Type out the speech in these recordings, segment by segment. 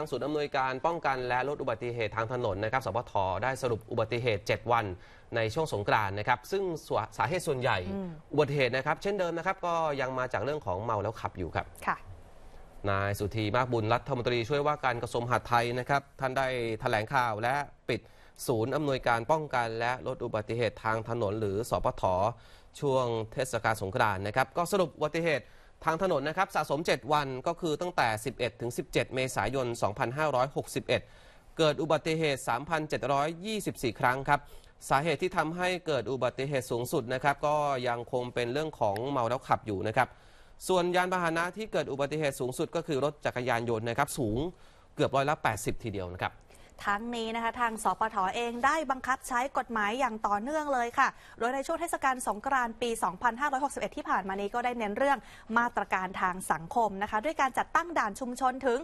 างศูนย์อำนวยการป้องกันและลดอุบัติเหตุทางถนนนะครับสบทได้สรุปอุบัติเหตุ 7 วัน ในช่วงสงกรานต์นะครับซึ่งสาสาเหตุส่วนใหญ่อุบัติเหตุนะครับเช่นเดิมนะครับ ก็ยังมาจากเรื่องของเมาแล้วขับอยู่ครับค่ะนายสุธีมากบุญรัฐมนตรีช่วยว่าการกระทรวงมหาดไทยนะครับท่านได้แถลงข่าวและปิดศูนย์อำนวยการป้องกัน และลดอุบัติเหตุทางถนน หรือสพทช่วงเทศกาลสงกรานต์นะครับ ก็สรุปอุบัติเหตุทางถนนนะครับสะสม 7 วันก็คือตั้งแต่ 11 ถึง 17 เมษายน 2561 เกิดอุบัติเหตุ 3,724 ครั้งครับ สาเหตุที่ทำให้เกิดอุบัติเหตุสูงสุดนะครับก็ยังคงเป็นเรื่องของเมาแล้วขับอยู่นะครับส่วนยานพาหนะที่เกิดอุบัติเหตุสูงสุดก็คือรถจักรยานยนต์นะครับสูงเกือบร้อยละ 80 ทีเดียวนะครับทั้งนี้นะคะทางสปทอเองได้บังคับ ใช้กฎหมายอย่างต่อเนื่องเลยค่ะ โดยในช่วงเทศกาลสงกรานต์ปี 2561 ที่ผ่านมานี้ก็ได้เน้นเรื่องมาตรการทางสังคมนะคะด้วยการจัดตั้งด่านชุมชนถึง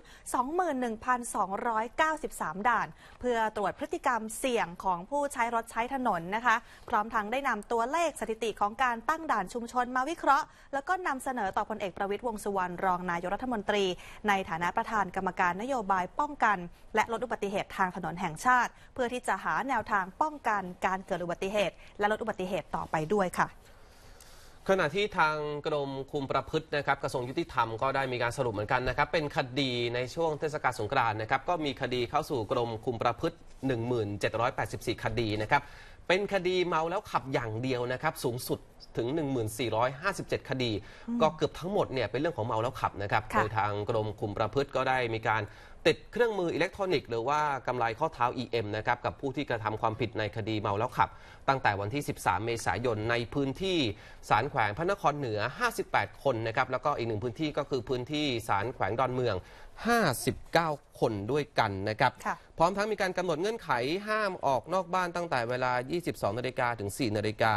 21,293 ด่าน เพื่อตรวจพฤติกรรมเสี่ยงของผู้ใช้รถใช้ถนนนะคะ พร้อมทั้งได้นำตัวเลขสถิติของการตั้งด่านชุมชนมาวิเคราะห์ แล้วก็นำเสนอต่อพลเอกประวิตยวงสุวรรณรองนายกรัฐมนตรี ในฐานะประธานกรรมการนโยบายป้องกัน และลดอุบัติเหตุทางางถนนแห่งชาติเพื่อที่จะหาแนวทางป้องกันการเกิดอุบัติเหตุ และลดอุบัติเหตุต่อไปด้วยค่ะ ขณะที่ทางกรมคุมประพฤตินะครับกระทรวงยุติธรรมก็ได้มีการสรุปเหมือนกันนะครับ เป็นคดีในช่วงเทศกาลสงกรานต์นะครับก็มีคดีเข้าสู่กรมคุมประพฤติ 1784 คดีนะครับเป็นคดีเมาแล้วขับอย่างเดียวนะครับสูงสุดถึง 1457 คดี ก็เกือบทั้งหมดเนี่ยเป็นเรื่องของเมาแล้วขับนะครับโดยทางกรมคุมประพฤติก็ได้มีการติดเครื่องมืออิเล็กทรอนิกส์หรือว่ากำไรข้อเท้า EM นะครับ กับผู้ที่กระทำความผิดในคดีเมาแล้วขับ ตั้งแต่วันที่ 13 เมษายนในพื้นที่ สารแขวงพระนครเหนือ 58 คนนะครับ แล้วก็อีกหนึ่งพื้นที่ก็คือพื้นที่สารแขวงดอนเมือง 59 คนด้วยกันนะครับ พร้อมทั้งมีการกำหนดเงื่อนไขห้ามออกนอกบ้านตั้งแต่เวลา 22นาฬิกาถึง4นาฬิกา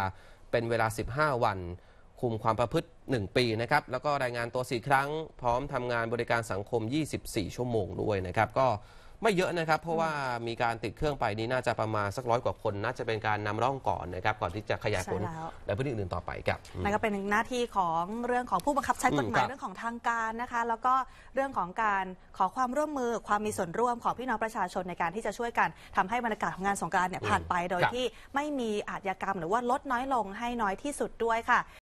เป็นเวลา 15 วันคุมความประพฤติ1ปีนะครับ แล้วก็รายงานตัว 4 ครั้ง พร้อมทำงานบริการสังคม 24 ชั่วโมงด้วยนะครับ ก็ไม่เยอะนะครับเพราะว่ามีการติดเครื่องไปนี้ น่าจะประมาณสักร้อยกว่าคน น่าจะเป็นการนำร่องก่อนนะครับ ก่อนที่จะขยายผลใและพื้นที่อื่นต่อไปครับนั่นก็เป็นหน้าที่ของเรื่องของผู้บังคับใช้กฎหมายเรื่องของทางการนะคะแล้วก็เรื่องของการขอความร่วมมือ ความมีส่วนร่วมของพี่น้องประชาชนในการที่จะช่วยกันทำให้บรรยากาศของงานสงกรานต์เนี่ยผ่านไปโดยที่ไม่มีอาชญากรรม หรือว่าลดน้อยลงให้น้อยที่สุดด้วยค่ะ